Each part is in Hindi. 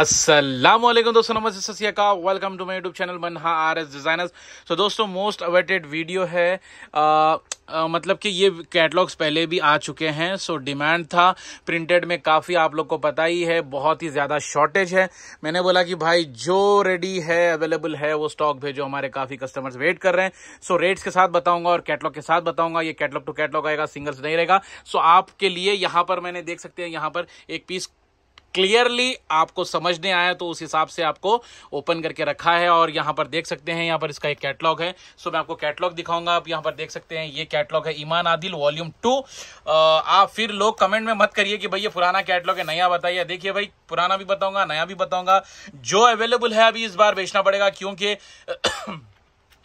असलम दोस्तों नमस्ते Satya welcome to my YouTube channel हा आर एस डिज़ाइनर्स सो दोस्तों मोस्ट अवेटेड वीडियो है आ, आ, मतलब कि ये कैटलॉग्स पहले भी आ चुके हैं सो so, डिमांड था प्रिंटेड में काफ़ी आप लोग को पता ही है बहुत ही ज़्यादा शॉर्टेज है मैंने बोला कि भाई जो रेडी है अवेलेबल है वो स्टॉक भेजो हमारे काफ़ी कस्टमर्स वेट कर रहे हैं सो so, रेट्स के साथ बताऊंगा और कैटलॉग के साथ बताऊंगा ये कैटलॉग टू कैटलॉग आएगा सिंगल्स नहीं रहेगा सो so, आपके लिए यहाँ पर मैंने देख सकते हैं यहाँ पर एक पीस क्लियरली आपको समझने आया तो उस हिसाब से आपको ओपन करके रखा है और यहाँ पर देख सकते हैं यहाँ पर इसका एक कैटलॉग है सो मैं आपको कैटलॉग दिखाऊंगा आप यहाँ पर देख सकते हैं ये कैटलॉग है ईमान आदिल वॉल्यूम टू आप फिर लोग कमेंट में मत करिए कि भाई ये पुराना कैटलॉग है नया बताइए देखिए भाई पुराना भी बताऊंगा नया भी बताऊंगा जो अवेलेबल है अभी इस बार बेचना पड़ेगा क्योंकि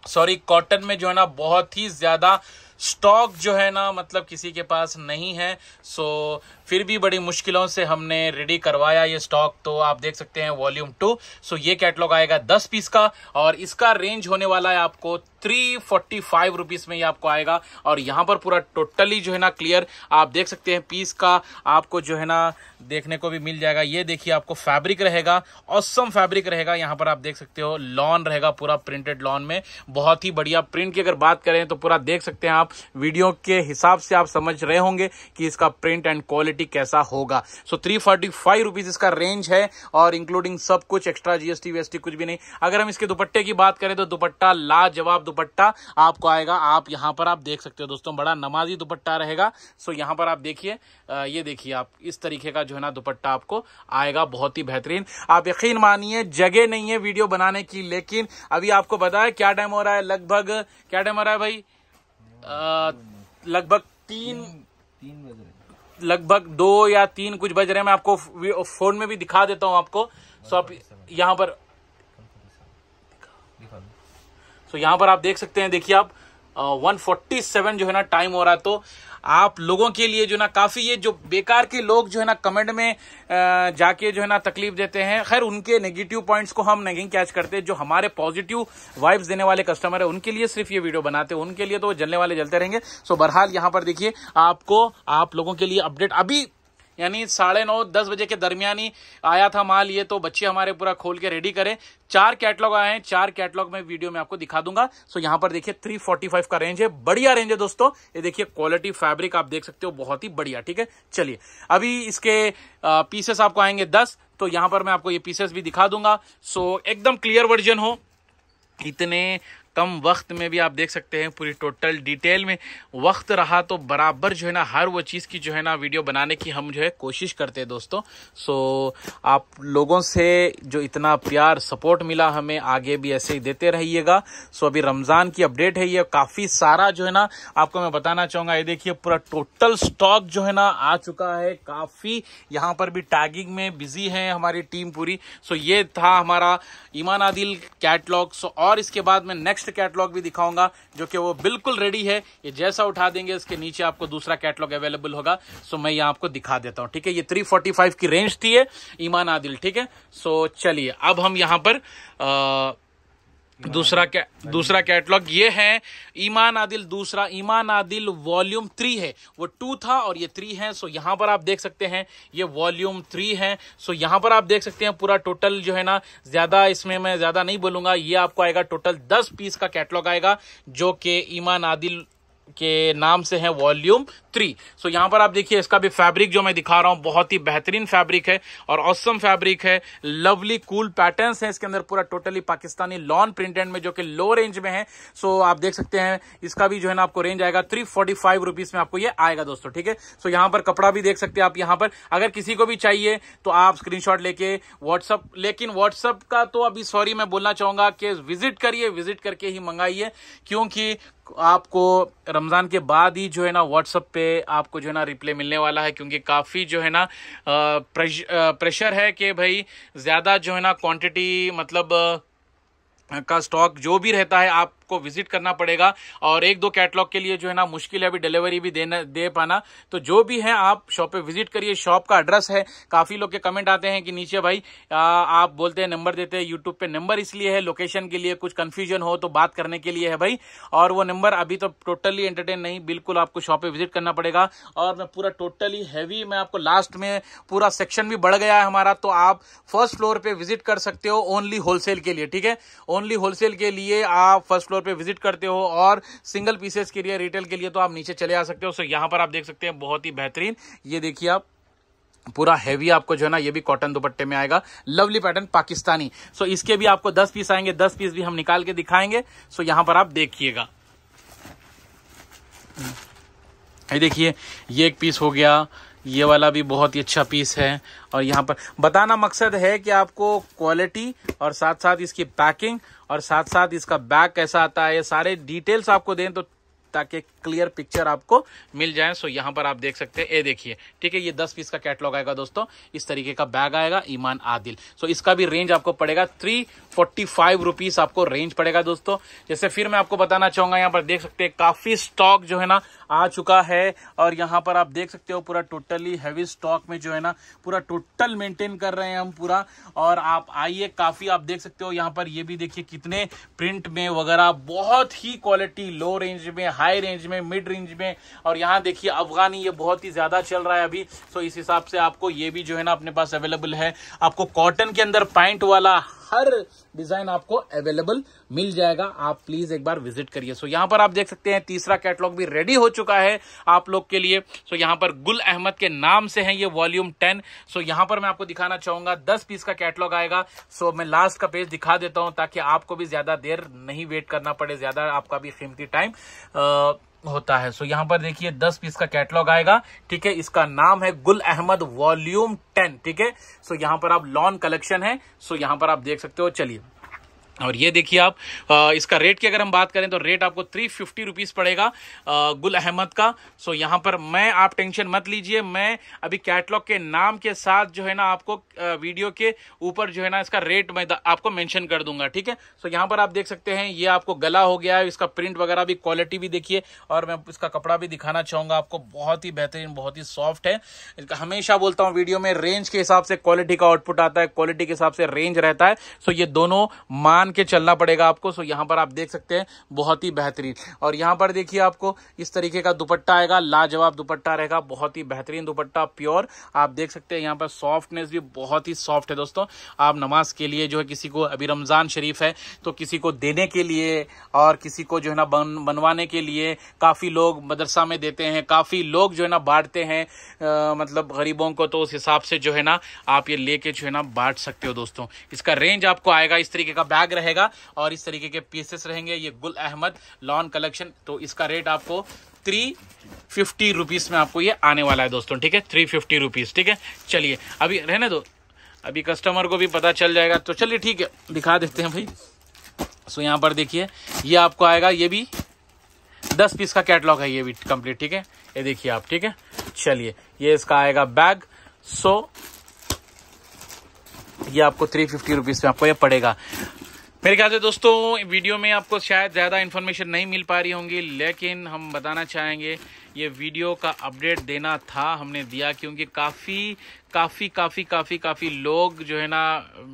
सॉरी कॉटन में जो है ना बहुत ही ज्यादा स्टॉक जो है ना मतलब किसी के पास नहीं है सो फिर भी बड़ी मुश्किलों से हमने रेडी करवाया ये स्टॉक तो आप देख सकते हैं वॉल्यूम टू सो ये कैटलॉग आएगा दस पीस का और इसका रेंज होने वाला है आपको थ्री फोर्टी फाइव रुपीज में ये आपको आएगा और यहां पर पूरा टोटली जो है ना क्लियर आप देख सकते हैं पीस का आपको जो है ना देखने को भी मिल जाएगा ये देखिए आपको फैब्रिक रहेगा औसम फैब्रिक रहेगा यहाँ पर आप देख सकते हो लॉन रहेगा पूरा प्रिंटेड लॉन में बहुत ही बढ़िया प्रिंट की अगर बात करें तो पूरा देख सकते हैं आप वीडियो के हिसाब से आप समझ रहे होंगे कि इसका प्रिंट एंड क्वालिटी कैसा होगा so three forty five rupees इसका रेंज है और इंक्लूडिंग सब कुछ एक्स्ट्रा जीएसटी वीएसटी कुछ भी नहीं अगर हम इसके दुपट्टे की बात करें तो दुपट्टा लाजवाब दुपट्टा आपको आएगा आप यहां पर आप देख सकते हो दोस्तों बड़ा नमाजी दुपट्टा रहेगा सो यहां पर आप देखिए ये देखिए आप इस तरीके का जो है ना दुपट्टा आपको आएगा बहुत ही बेहतरीन आप यकीन मानिए जगह नहीं है वीडियो बनाने की लेकिन अभी आपको बताया क्या टाइम हो रहा है लगभग क्या टाइम हो रहा है भाई लगभग तीन तीन बज रहे लगभग दो या तीन कुछ बज रहे हैं मैं आपको फोन में भी दिखा देता हूँ आपको सो आप यहाँ पर सो यहाँ पर आप देख सकते हैं देखिए आप 147 जो है ना टाइम हो रहा तो आप लोगों के लिए जो ना काफी ये जो बेकार के लोग जो है ना कमेंट में जाके जो है ना तकलीफ देते हैं खैर उनके नेगेटिव पॉइंट्स को हम नहीं कैच करते जो हमारे पॉजिटिव वाइब्स देने वाले कस्टमर है उनके लिए सिर्फ ये वीडियो बनाते हैं उनके लिए तो जलने वाले जलते रहेंगे सो बहरहाल यहां पर देखिए आपको आप लोगों के लिए अपडेट अभी यानी साढ़े नौ दस बजे के दरमियान ही आया था माल ये तो बच्चे हमारे पूरा खोल के रेडी करें चार कैटलॉग आए हैं चार कैटलॉग में वीडियो में आपको दिखा दूंगा सो यहाँ पर देखिए 345 का रेंज है बढ़िया रेंज है दोस्तों ये देखिए क्वालिटी फैब्रिक आप देख सकते हो बहुत ही बढ़िया ठीक है चलिए अभी इसके पीसेस आपको आएंगे दस तो यहाँ पर मैं आपको ये पीसेस भी दिखा दूंगा सो एकदम क्लियर वर्जन हो इतने कम वक्त में भी आप देख सकते हैं पूरी टोटल डिटेल में वक्त रहा तो बराबर जो है ना हर वो चीज़ की जो है ना वीडियो बनाने की हम जो है कोशिश करते हैं दोस्तों सो आप लोगों से जो इतना प्यार सपोर्ट मिला हमें आगे भी ऐसे ही देते रहिएगा सो अभी रमज़ान की अपडेट है ये काफ़ी सारा जो है ना आपको मैं बताना चाहूँगा ये देखिए पूरा टोटल स्टॉक जो है ना आ चुका है काफ़ी यहाँ पर भी टैगिंग में बिजी है हमारी टीम पूरी सो ये था हमारा ईमान आदिल कैटलॉग सो और इसके बाद में नेक्स्ट नेक्स्ट कैटलॉग भी दिखाऊंगा जो कि वो बिल्कुल रेडी है ये जैसा उठा देंगे इसके नीचे आपको दूसरा कैटलॉग अवेलेबल होगा सो मैं ये आपको दिखा देता हूँ ठीक है ये थ्री की रेंज थी है ईमान आदिल ठीक है सो चलिए अब हम यहाँ पर आ, दूसरा क्या दूसरा कैटलॉग ये है ईमान आदिल दूसरा ईमान आदिल वॉल्यूम थ्री है वो टू था और ये थ्री है सो यहाँ पर आप देख सकते हैं ये वॉल्यूम थ्री है सो यहाँ पर आप देख सकते हैं पूरा टोटल जो है ना ज्यादा इसमें मैं ज्यादा नहीं बोलूंगा ये आपको आएगा टोटल दस पीस का कैटलॉग आएगा जो कि ईमान आदिल के नाम से है वॉल्यूम थ्री सो यहाँ पर आप देखिए इसका भी फैब्रिक जो मैं दिखा रहा हूँ बहुत ही बेहतरीन फैब्रिक है और औसम फैब्रिक है लवली कूल पैटर्न्स है इसके अंदर पूरा टोटली पाकिस्तानी लॉन प्रिंटेड में जो कि लो रेंज में है सो so, आप देख सकते हैं इसका भी जो है ना आपको रेंज आएगा थ्री फोर्टी फाइव रुपीज में आपको ये आएगा दोस्तों ठीक है सो यहाँ पर कपड़ा भी देख सकते हैं आप यहाँ पर अगर किसी को भी चाहिए तो आप स्क्रीन लेके व्हाट्सअप लेकिन व्हाट्सअप का तो अभी सॉरी मैं बोलना चाहूंगा कि विजिट करिए विजिट करके ही मंगाइए क्योंकि आपको रमज़ान के बाद ही जो है ना व्हाट्सअप पे आपको जो है ना रिप्लाई मिलने वाला है क्योंकि काफ़ी जो है ना प्रेशर है कि भाई ज़्यादा जो है ना क्वांटिटी मतलब का स्टॉक जो भी रहता है आप आपको विजिट करना पड़ेगा और एक दो कैटलॉग के लिए जो है ना मुश्किल है अभी डिलीवरी भी देना दे पाना तो जो भी है आप शॉप पे विजिट करिए शॉप का एड्रेस है काफी लोग के कमेंट आते हैं कि नीचे भाई आ, आप बोलते हैं नंबर देते हैं यूट्यूब पे नंबर इसलिए है लोकेशन के लिए कुछ कंफ्यूजन हो तो बात करने के लिए है भाई और वो नंबर अभी तो टोटली एंटरटेन नहीं बिल्कुल आपको शॉप पे विजिट करना पड़ेगा और मैं पूरा टोटली हैवी मैं आपको लास्ट में पूरा सेक्शन भी बढ़ गया है हमारा तो आप फर्स्ट फ्लोर पे विजिट कर सकते हो ओनली होलसेल के लिए ठीक है ओनली होलसेल के लिए आप फर्स्ट फ्लोर फ्लोर पे विजिट करते हो और सिंगल पीसेस के लिए रिटेल के लिए तो आप नीचे चले आ सकते हो सो यहाँ पर आप देख सकते हैं बहुत ही बेहतरीन ये देखिए आप पूरा हैवी आपको जो है ना ये भी कॉटन दुपट्टे में आएगा लवली पैटर्न पाकिस्तानी सो इसके भी आपको दस पीस आएंगे दस पीस भी हम निकाल के दिखाएंगे सो यहाँ पर आप देखिएगा ये देखिए ये एक पीस हो गया ये वाला भी बहुत ही अच्छा पीस है और यहाँ पर बताना मकसद है कि आपको क्वालिटी और साथ साथ इसकी पैकिंग और साथ साथ इसका बैग कैसा आता है ये सारे डिटेल्स आपको दें तो ताकि क्लियर पिक्चर आपको मिल जाए सो यहाँ पर आप देख सकते हैं ये देखिए ठीक है ये दस पीस का कैटलॉग आएगा दोस्तों इस तरीके का बैग आएगा ईमान आदिल सो इसका भी रेंज आपको पड़ेगा थ्री फोर्टी फाइव रुपीज आपको रेंज पड़ेगा दोस्तों जैसे फिर मैं आपको बताना चाहूंगा यहाँ पर देख सकते हैं काफी स्टॉक जो है ना आ चुका है और यहाँ पर आप देख सकते हो पूरा टोटली हैवी स्टॉक में जो है ना पूरा टोटल मेंटेन कर रहे हैं हम पूरा और आप आइए काफी आप देख सकते हो यहाँ पर ये भी देखिए कितने प्रिंट में वगैरह बहुत ही क्वालिटी लो रेंज में हाई रेंज में में मिड रेंज में और यहाँ देखिए अफगानी ये बहुत ही ज़्यादा चल रहा है अभी सो इस हिसाब से आपको ये भी जो है ना अपने पास अवेलेबल है आपको कॉटन के अंदर पैंट वाला हर डिजाइन आपको अवेलेबल मिल जाएगा आप प्लीज एक बार विजिट करिए सो यहाँ पर आप देख सकते हैं तीसरा कैटलॉग भी रेडी हो चुका है आप लोग के लिए सो यहां यहाँ पर गुल अहमद के नाम से है ये वॉल्यूम टेन सो यहां यहाँ पर मैं आपको दिखाना चाहूंगा दस पीस का कैटलॉग आएगा सो मैं लास्ट का पेज दिखा देता हूँ ताकि आपको भी ज्यादा देर नहीं वेट करना पड़े ज्यादा आपका भी कीमती टाइम होता है सो so, यहाँ पर देखिए दस पीस का कैटलॉग आएगा ठीक है इसका नाम है गुल अहमद वॉल्यूम टेन ठीक है सो यहां यहाँ पर आप लॉन कलेक्शन है सो so, यहाँ पर आप देख देख सकते हो चलिए और ये देखिए आप इसका रेट की अगर हम बात करें तो रेट आपको थ्री फिफ्टी रुपीज़ पड़ेगा गुल अहमद का सो यहाँ पर मैं आप टेंशन मत लीजिए मैं अभी कैटलॉग के नाम के साथ जो है ना आपको वीडियो के ऊपर जो है ना इसका रेट मैं आपको मेंशन कर दूंगा ठीक है सो यहाँ पर आप देख सकते हैं ये आपको गला हो गया है इसका प्रिंट वगैरह भी क्वालिटी भी देखिए और मैं इसका कपड़ा भी दिखाना चाहूँगा आपको बहुत ही बेहतरीन बहुत ही सॉफ्ट है इसका हमेशा बोलता हूँ वीडियो में रेंज के हिसाब से क्वालिटी का आउटपुट आता है क्वालिटी के हिसाब से रेंज रहता है सो ये दोनों मान मान के चलना पड़ेगा आपको सो यहाँ पर आप देख सकते हैं बहुत ही बेहतरीन और यहाँ पर देखिए आपको इस तरीके का दुपट्टा आएगा लाजवाब दुपट्टा रहेगा बहुत ही बेहतरीन दुपट्टा प्योर आप देख सकते हैं यहाँ पर सॉफ्टनेस भी बहुत ही सॉफ्ट है दोस्तों आप नमाज के लिए जो है किसी को अभी रमज़ान शरीफ है तो किसी को देने के लिए और किसी को जो है ना बन बनवाने के लिए काफ़ी लोग मदरसा में देते हैं काफ़ी लोग जो है ना बांटते हैं आ, मतलब गरीबों को तो उस हिसाब से जो है ना आप ये लेके जो है ना बांट सकते हो दोस्तों इसका रेंज आपको आएगा इस तरीके का बैग रहेगा और इस तरीके के पीसेस रहेंगे ये गुल अहमद लॉन कलेक्शन तो इसका रेट आपको थ्री फिफ्टी रुपीज़ में आपको ये आने वाला है दोस्तों ठीक है थ्री फिफ्टी रुपीज़ ठीक है चलिए अभी रहने दो अभी कस्टमर को भी पता चल जाएगा तो चलिए ठीक है दिखा देते हैं भाई सो यहाँ पर देखिए ये आपको आएगा ये भी दस पीस का कैटलॉग है ये भी कंप्लीट ठीक है ये देखिए आप ठीक है चलिए ये इसका आएगा बैग सो ये आपको थ्री फिफ्टी रुपीज़ में आपको ये पड़ेगा मेरे ख्याल से दोस्तों वीडियो में आपको शायद ज़्यादा इन्फॉर्मेशन नहीं मिल पा रही होंगी लेकिन हम बताना चाहेंगे ये वीडियो का अपडेट देना था हमने दिया क्योंकि काफ़ी काफ़ी काफ़ी काफ़ी काफ़ी लोग जो है ना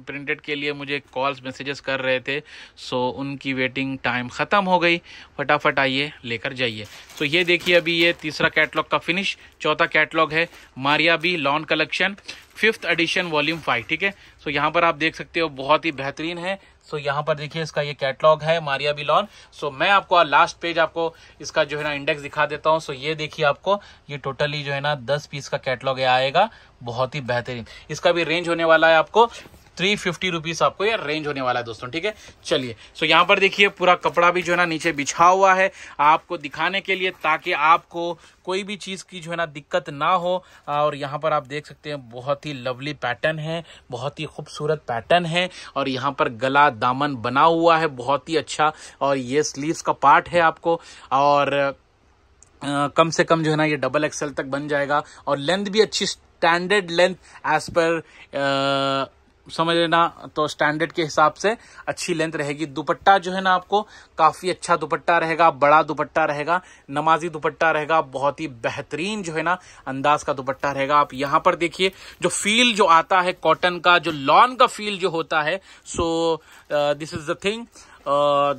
प्रिंटेड के लिए मुझे कॉल्स मैसेजेस कर रहे थे सो उनकी वेटिंग टाइम ख़त्म हो गई फटाफट आइए लेकर जाइए सो तो ये देखिए अभी ये तीसरा कैटलॉग का फिनिश चौथा कैटलॉग है Maria B lawn collection fifth edition volume five ठीक है सो यहाँ पर आप देख सकते हो बहुत ही बेहतरीन है सो so, यहाँ पर देखिए इसका ये कैटलॉग है मारिया बिलॉन सो so, मैं आपको लास्ट पेज आपको इसका जो है ना इंडेक्स दिखा देता हूँ सो so, ये देखिए आपको ये टोटली जो है ना दस पीस का कैटलॉग आएगा बहुत ही बेहतरीन इसका भी रेंज होने वाला है आपको थ्री फिफ्टी रुपीज आपको ये रेंज होने वाला है दोस्तों ठीक है चलिए सो यहाँ पर देखिए पूरा कपड़ा भी जो है ना नीचे बिछा हुआ है आपको दिखाने के लिए ताकि आपको कोई भी चीज़ की जो है ना दिक्कत ना हो और यहाँ पर आप देख सकते हैं बहुत ही लवली पैटर्न है बहुत ही खूबसूरत पैटर्न है और यहाँ पर गला दामन बना हुआ है बहुत ही अच्छा और ये स्लीव्स का पार्ट है आपको और आ, कम से कम जो है ना ये डबल एक्सएल तक बन जाएगा और लेंथ भी अच्छी स्टैंडर्ड लेंथ एज पर समझ लेना तो स्टैंडर्ड के हिसाब से अच्छी लेंथ रहेगी दुपट्टा जो है ना आपको काफ़ी अच्छा दुपट्टा रहेगा बड़ा दुपट्टा रहेगा नमाजी दुपट्टा रहेगा बहुत ही बेहतरीन जो है ना अंदाज का दुपट्टा रहेगा आप यहाँ पर देखिए जो फील जो आता है कॉटन का जो लॉन का फील जो होता है so this is the thing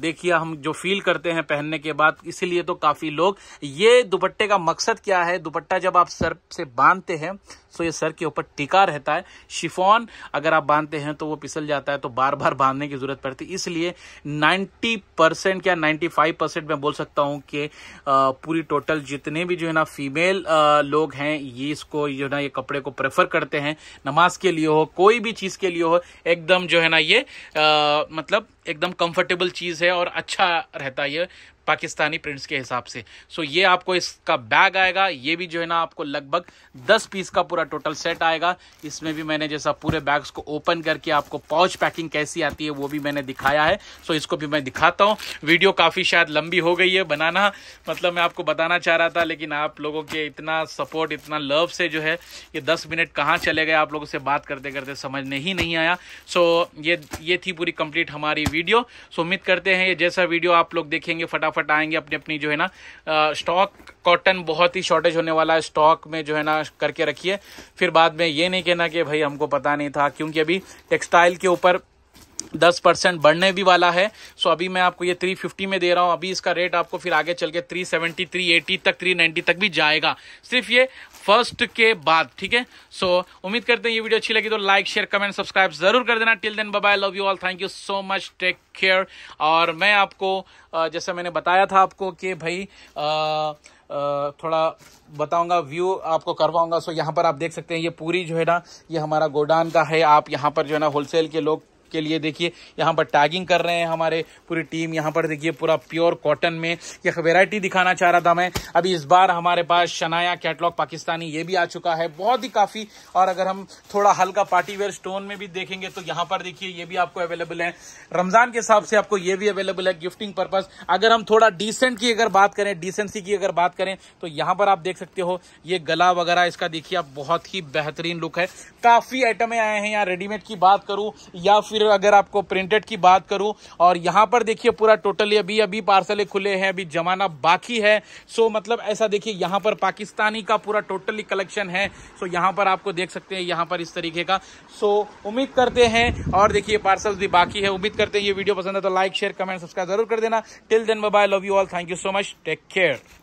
देखिए हम जो फील करते हैं पहनने के बाद इसीलिए तो काफ़ी लोग ये दुपट्टे का मकसद क्या है दुपट्टा जब आप सर से बांधते हैं सो ये सर के ऊपर टिका रहता है शिफॉन अगर आप बांधते हैं तो वो पिसल जाता है तो बार बार बांधने की जरूरत पड़ती है इसलिए 90 परसेंट या 95 परसेंट मैं बोल सकता हूँ कि पूरी टोटल जितने भी जो है ना फीमेल लोग हैं ये इसको जो है ना ये कपड़े को प्रेफर करते हैं नमाज के लिए हो कोई भी चीज़ के लिए हो एकदम जो है ना ये आ, मतलब एकदम कंफर्टेबल चीज़ है और अच्छा रहता है ये पाकिस्तानी प्रिंट्स के हिसाब से सो ये आपको इसका बैग आएगा ये भी जो है ना आपको लगभग दस पीस का पूरा टोटल सेट आएगा इसमें भी मैंने जैसा पूरे बैग्स को ओपन करके आपको पाउच पैकिंग कैसी आती है वो भी मैंने दिखाया है सो इसको भी मैं दिखाता हूँ वीडियो काफ़ी शायद लंबी हो गई है बनाना मतलब मैं आपको बताना चाह रहा था लेकिन आप लोगों के इतना सपोर्ट इतना लव से जो है ये दस मिनट कहाँ चले गए आप लोगों से बात करते करते समझने ही नहीं आया सो ये ये थी पूरी कंप्लीट हमारी वीडियो सो उम्मीद करते हैं ये जैसा वीडियो आप लोग देखेंगे फटाफट फटाफट आएंगे अपनी अपनी जो है ना स्टॉक कॉटन बहुत ही शॉर्टेज होने वाला है स्टॉक में जो है ना करके रखिए फिर बाद में ये नहीं कहना कि भाई हमको पता नहीं था क्योंकि अभी टेक्सटाइल के ऊपर दस परसेंट बढ़ने भी वाला है सो अभी मैं आपको ये थ्री फिफ्टी में दे रहा हूँ अभी इसका रेट आपको फिर आगे चल के थ्री सेवेंटी थ्री एटी तक थ्री नाइन्टी तक भी जाएगा सिर्फ ये फर्स्ट के बाद ठीक है सो उम्मीद करते हैं ये वीडियो अच्छी लगी तो लाइक शेयर कमेंट सब्सक्राइब जरूर कर देना till then bye love you all thank you so much take care और मैं आपको जैसे मैंने बताया था आपको कि भाई आ, थोड़ा बताऊंगा व्यू आपको करवाऊंगा सो यहाँ पर आप देख सकते हैं ये पूरी जो है ना ये हमारा गोडान का है आप यहाँ पर जो है ना होलसेल के लोग के लिए देखिए यहाँ पर टैगिंग कर रहे हैं हमारे पूरी टीम यहाँ पर देखिए पूरा प्योर कॉटन में एक वेरायटी दिखाना चाह रहा था मैं अभी इस बार हमारे पास शनाया कैटलॉग पाकिस्तानी ये भी आ चुका है बहुत ही काफ़ी और अगर हम थोड़ा हल्का पार्टीवेयर स्टोन में भी देखेंगे तो यहाँ पर देखिए ये भी आपको अवेलेबल है रमज़ान के हिसाब से आपको ये भी अवेलेबल है गिफ्टिंग पर्पज़ अगर हम थोड़ा डिसेंट की अगर बात करें डिसेंसी की अगर बात करें तो यहाँ पर आप देख सकते हो ये गला वगैरह इसका देखिए आप बहुत ही बेहतरीन लुक है काफ़ी आइटमें आए हैं यहाँ रेडीमेड की बात करूं या फिर अगर आपको प्रिंटेड की बात करूं और यहां पर देखिए पूरा टोटली अभी अभी पार्सल खुले हैं अभी जमाना बाकी है सो मतलब ऐसा देखिए यहां पर पाकिस्तानी का पूरा टोटली कलेक्शन है सो यहां पर आपको देख सकते हैं यहां पर इस तरीके का सो उम्मीद करते हैं और देखिए पार्सल भी बाकी है उम्मीद करते हैं ये वीडियो पसंद है तो लाइक शेयर कमेंट सब्सक्राइब जरूर कर देना till then bye love you all thank you so much take care